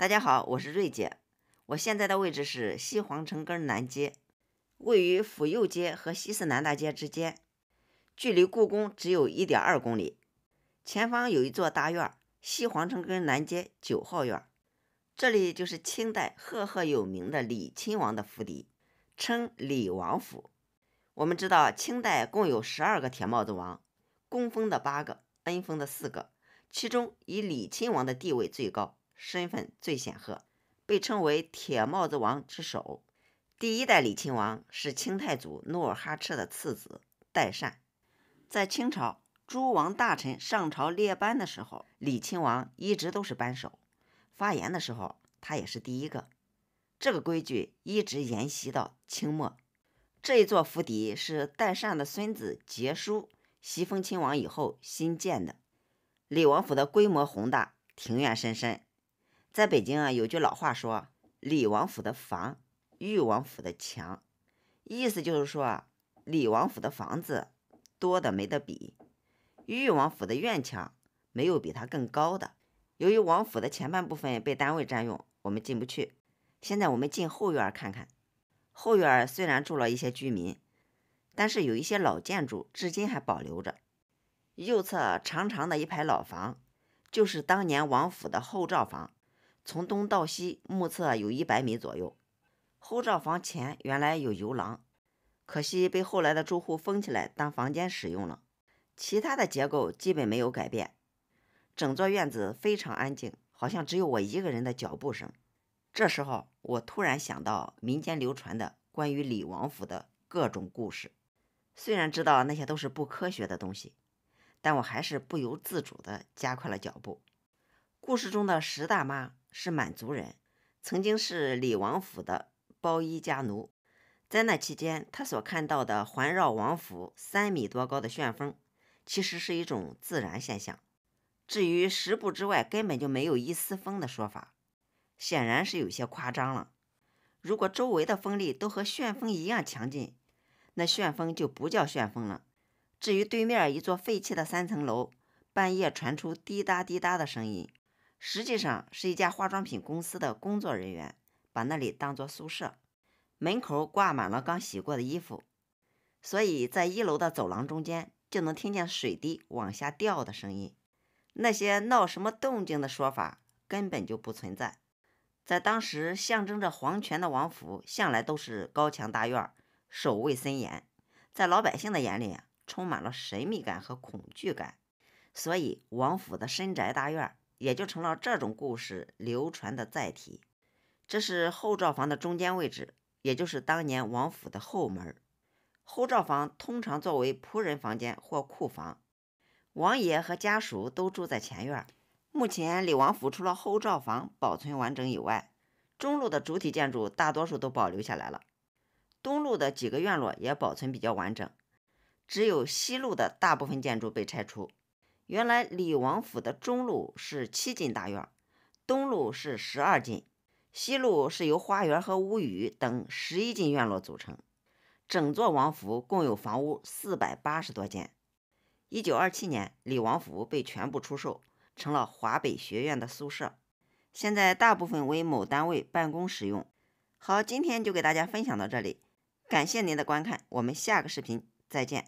大家好，我是瑞姐。我现在的位置是西皇城根南街，位于府右街和西四南大街之间，距离故宫只有一点二公里。前方有一座大院，西皇城根南街九号院，这里就是清代赫赫有名的李亲王的府邸，称李王府。我们知道，清代共有十二个铁帽子王，宫封的八个，恩封的四个，其中以李亲王的地位最高。身份最显赫，被称为“铁帽子王”之首。第一代李亲王是清太祖努尔哈赤的次子代善。在清朝诸王大臣上朝列班的时候，李亲王一直都是班首，发言的时候他也是第一个。这个规矩一直沿袭到清末。这一座府邸是代善的孙子杰书袭封亲王以后新建的。李王府的规模宏大，庭院深深。在北京啊，有句老话说：“李王府的房，裕王府的墙。”意思就是说，李王府的房子多的没得比，裕王府的院墙没有比它更高的。由于王府的前半部分被单位占用，我们进不去。现在我们进后院看看。后院虽然住了一些居民，但是有一些老建筑至今还保留着。右侧长长的一排老房，就是当年王府的后罩房。从东到西，目测有一百米左右。后罩房前原来有游廊，可惜被后来的住户封起来当房间使用了。其他的结构基本没有改变。整座院子非常安静，好像只有我一个人的脚步声。这时候，我突然想到民间流传的关于李王府的各种故事。虽然知道那些都是不科学的东西，但我还是不由自主地加快了脚步。故事中的石大妈是满族人，曾经是李王府的包衣家奴。在那期间，她所看到的环绕王府三米多高的旋风，其实是一种自然现象。至于十步之外根本就没有一丝风的说法，显然是有些夸张了。如果周围的风力都和旋风一样强劲，那旋风就不叫旋风了。至于对面一座废弃的三层楼，半夜传出滴答滴答的声音。实际上是一家化妆品公司的工作人员把那里当作宿舍，门口挂满了刚洗过的衣服，所以在一楼的走廊中间就能听见水滴往下掉的声音。那些闹什么动静的说法根本就不存在。在当时，象征着皇权的王府向来都是高墙大院，守卫森严，在老百姓的眼里啊，充满了神秘感和恐惧感。所以王府的深宅大院。也就成了这种故事流传的载体。这是后罩房的中间位置，也就是当年王府的后门。后罩房通常作为仆人房间或库房，王爷和家属都住在前院。目前李王府除了后罩房保存完整以外，中路的主体建筑大多数都保留下来了，东路的几个院落也保存比较完整，只有西路的大部分建筑被拆除。原来李王府的中路是七进大院，东路是十二进，西路是由花园和屋宇等十一进院落组成。整座王府共有房屋四百八十多间。一九二七年，李王府被全部出售，成了华北学院的宿舍。现在大部分为某单位办公使用。好，今天就给大家分享到这里，感谢您的观看，我们下个视频再见。